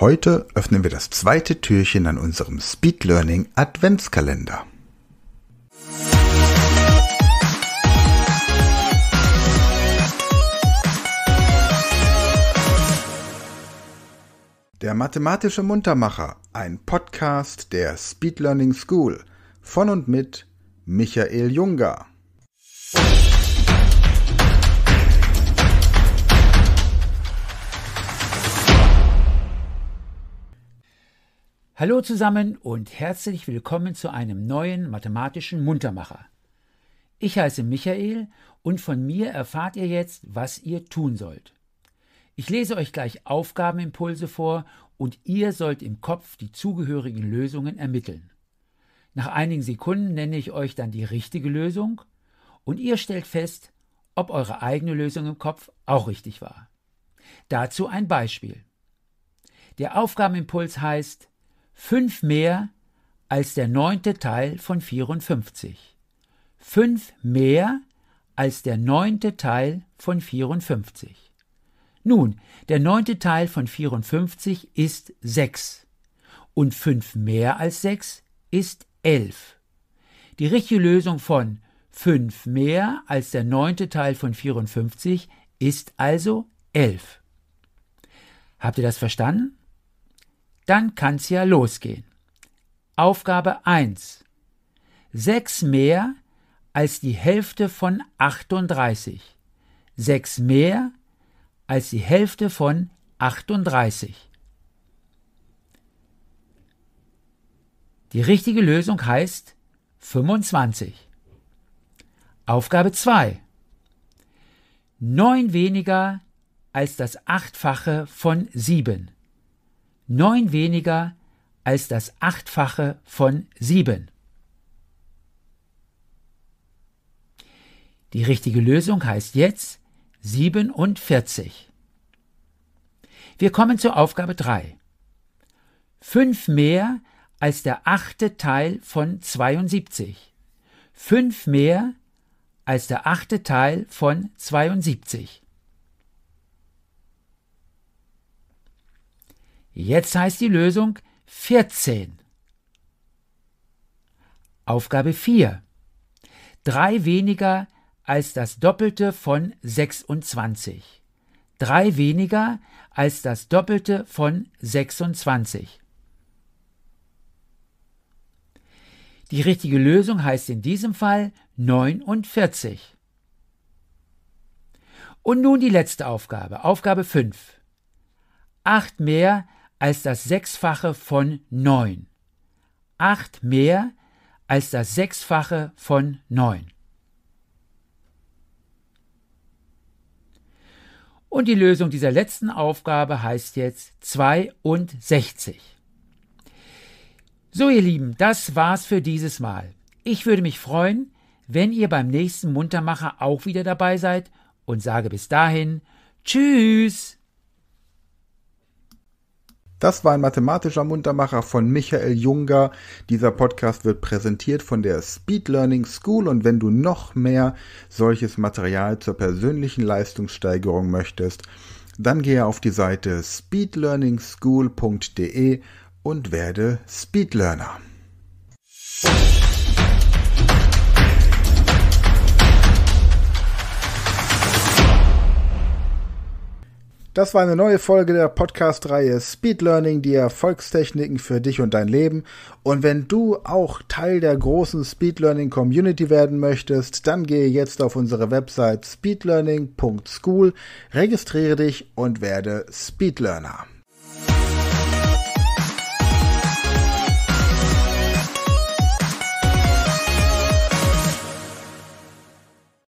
Heute öffnen wir das zweite Türchen an unserem Speed Learning Adventskalender. Der mathematische Muntermacher, ein Podcast der Speed Learning School von und mit Michael Junger. Hallo zusammen und herzlich willkommen zu einem neuen mathematischen Muntermacher. Ich heiße Michael und von mir erfahrt ihr jetzt, was ihr tun sollt. Ich lese euch gleich Aufgabenimpulse vor und ihr sollt im Kopf die zugehörigen Lösungen ermitteln. Nach einigen Sekunden nenne ich euch dann die richtige Lösung und ihr stellt fest, ob eure eigene Lösung im Kopf auch richtig war. Dazu ein Beispiel. Der Aufgabenimpuls heißt fünf mehr als der neunte Teil von 54. Fünf mehr als der neunte Teil von 54. Nun, der neunte Teil von 54 ist 6 und 5 mehr als 6 ist 11. Die richtige Lösung von 5 mehr als der neunte Teil von 54 ist also 11. Habt ihr das verstanden? Dann kann's ja losgehen. Aufgabe 1. 6 mehr als die Hälfte von 38. 6 mehr als die Hälfte von 38. Die richtige Lösung heißt 25. Aufgabe 2. 9 weniger als das Achtfache von 7 neun weniger als das Achtfache von sieben. Die richtige Lösung heißt jetzt 47. Wir kommen zur Aufgabe 3. 5 mehr als der achte Teil von 72. 5 mehr als der achte Teil von 72. Jetzt heißt die Lösung 14. Aufgabe 4. Drei weniger als das Doppelte von 26. Drei weniger als das Doppelte von 26. Die richtige Lösung heißt in diesem Fall 49. Und nun die letzte Aufgabe, Aufgabe 5. 8 mehr als als das Sechsfache von neun. Acht mehr als das Sechsfache von neun. Und die Lösung dieser letzten Aufgabe heißt jetzt 62. So, ihr Lieben, das war's für dieses Mal. Ich würde mich freuen, wenn ihr beim nächsten Muntermacher auch wieder dabei seid und sage bis dahin Tschüss! Das war ein mathematischer Muntermacher von Michael Junger. Dieser Podcast wird präsentiert von der Speed Learning School und wenn du noch mehr solches Material zur persönlichen Leistungssteigerung möchtest, dann gehe auf die Seite speedlearningschool.de und werde Speedlearner. Das war eine neue Folge der Podcast-Reihe Speed Learning, die Erfolgstechniken für dich und dein Leben. Und wenn du auch Teil der großen Speed Learning Community werden möchtest, dann gehe jetzt auf unsere Website speedlearning.school, registriere dich und werde Speed Learner.